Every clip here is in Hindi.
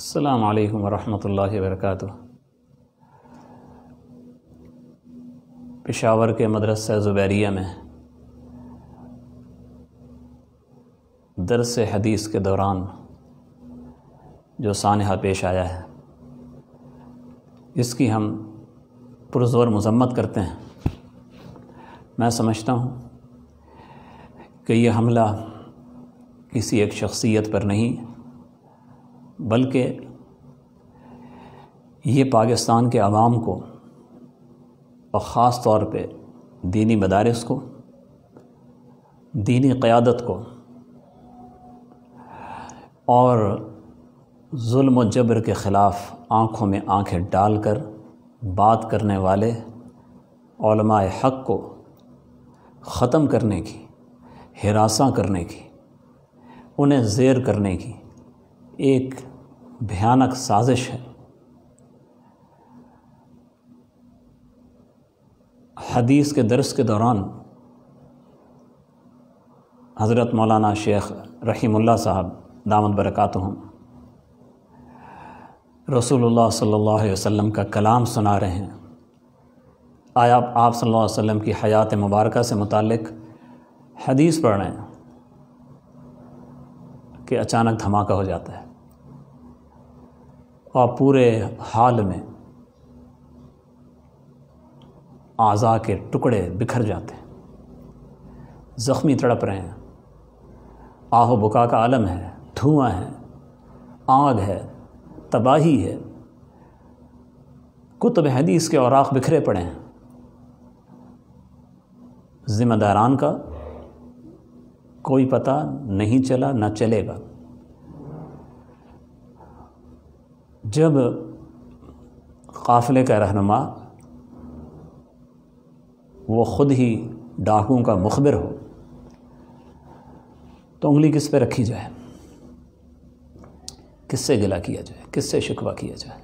அஸ்லாம் வலைக்கம் வரமத்துல்லாहि वरक पेशावर के मदरस ज़ुबैरिया में दरस हदीस के दौरान जो सानहा पेश आया है इसकी हम पुरजोर मजम्मत करते हैं मैं समझता हूँ कि यह हमला किसी एक शख्सियत पर नहीं बल्कि ये पाकिस्तान के आवाम को और ख़ास तौर पर दीनी मदारस को दीनी क़्यादत को और जुल्म जबर के ख़िलाफ़ आँखों में आँखें डालकर बात करने वाले हक़ को ख़त्म करने की हिरासा करने की उन्हें जेर करने की एक भयानक साजिश है हदीस के दरस के दौरान हज़रत मौलाना शेख रहीमुल्ला साहब दामद बरक़ात हूँ रसूलुल्लाह सल्लल्लाहु अलैहि वसल्लम का कलाम सुना रहे हैं आया आप सल्लल्लाहु अलैहि वसल्लम की हयात मुबारक से मुतालिक हदीस पढ़ रहे हैं कि अचानक धमाका हो जाता है और पूरे हाल में आज़ा के टुकड़े बिखर जाते हैं ज़ख्मी तड़प रहे हैं आहो बुका का आलम है धुआं है आग है तबाही है कुतब हदीस के औराख बिखरे पड़े हैं ज़िम्मेदारान का कोई पता नहीं चला ना चलेगा जब काफ़िले का रहनमा वो ख़ुद ही डाकुओं का मुखबिर हो तो उंगली किस पे रखी जाए किससे गिला किया जाए किससे शिकवा किया जाए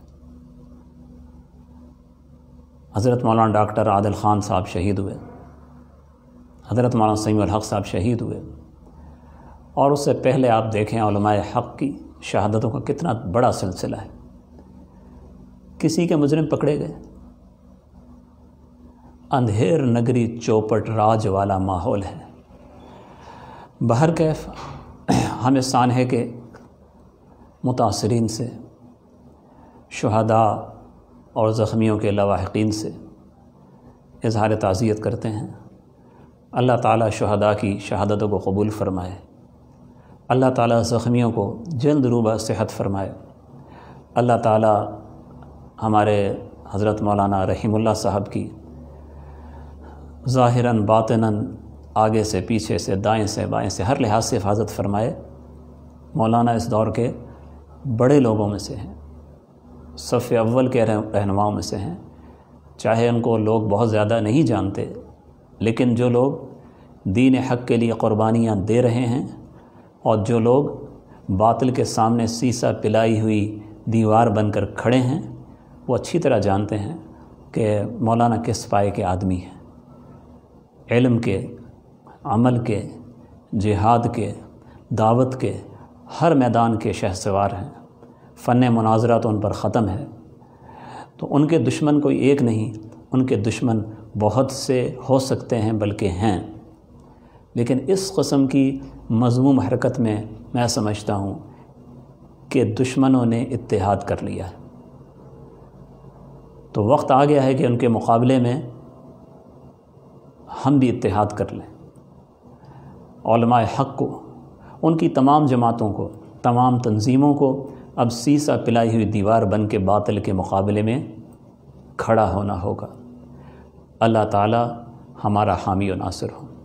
हज़रत मौलाना डॉक्टर आदिल ख़ान साहब शहीद हुए हज़रत मौलाना सईम हक़ साहब शहीद हुए और उससे पहले आप देखें हक़ की शहादतों का कितना बड़ा सिलसिला है किसी के मुजरिम पकड़े गए अंधेर नगरी चौपट राज वाला माहौल है बहर कैफ हमें सानहे के मुतासरीन से शहदा और ज़ख्मियों के लवाहकिन से इजहार ताज़ियत करते हैं अल्लाह ताला शहदा की शहादतों को कबूल फ़रमाए अल्लाह ताला ज़ख्मियों को जल्द रूबा सेहत फ़रमाए अल्लाह ताला हमारे हज़रत मौलाना रहीमुल्ला साहब की ज़ाहिरन बातिनन आगे से पीछे से दाएं से बाएं से हर लिहाज से हिफाजत फरमाए मौलाना इस दौर के बड़े लोगों में से हैं सफ़ अव्वल के रहनुमाओं में से हैं चाहे उनको लोग बहुत ज़्यादा नहीं जानते लेकिन जो लोग दीन हक के लिए क़ुरबानियाँ दे रहे हैं और जो लोग बातिल के सामने सीसा पिलाई हुई दीवार बनकर खड़े हैं वो अच्छी तरह जानते हैं कि मौलाना किस पाए के आदमी हैं इलम के अमल के जिहाद के दावत के हर मैदान के शहसवार हैं फ़न मुनाजरा तो उन पर ख़त्म है तो उनके दुश्मन कोई एक नहीं उनके दुश्मन बहुत से हो सकते हैं बल्कि हैं लेकिन इस कस्म की मजमूम हरकत में मैं समझता हूँ कि दुश्मनों ने इतिहाद कर लिया है तो वक्त आ गया है कि उनके मुकाबले में हम भी इतिहाद कर लें हक़ को उनकी तमाम जमातों को तमाम तंजीमों को अब सीसा पिलाई हुई दीवार बन के बातल के मुकाबले में खड़ा होना होगा अल्लाह ताला हमारा हामी नासिर हो